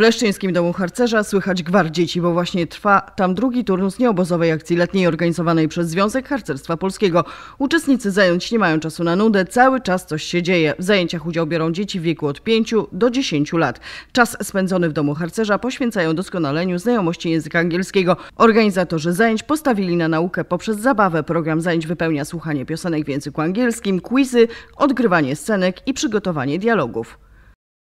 W Leszczyńskim Domu Harcerza słychać gwar dzieci, bo właśnie trwa tam drugi turnus nieobozowej akcji letniej organizowanej przez Związek Harcerstwa Polskiego. Uczestnicy zajęć nie mają czasu na nudę, cały czas coś się dzieje. W zajęciach udział biorą dzieci w wieku od 5 do 10 lat. Czas spędzony w Domu Harcerza poświęcają doskonaleniu znajomości języka angielskiego. Organizatorzy zajęć postawili na naukę poprzez zabawę. Program zajęć wypełnia słuchanie piosenek w języku angielskim, quizy, odgrywanie scenek i przygotowanie dialogów.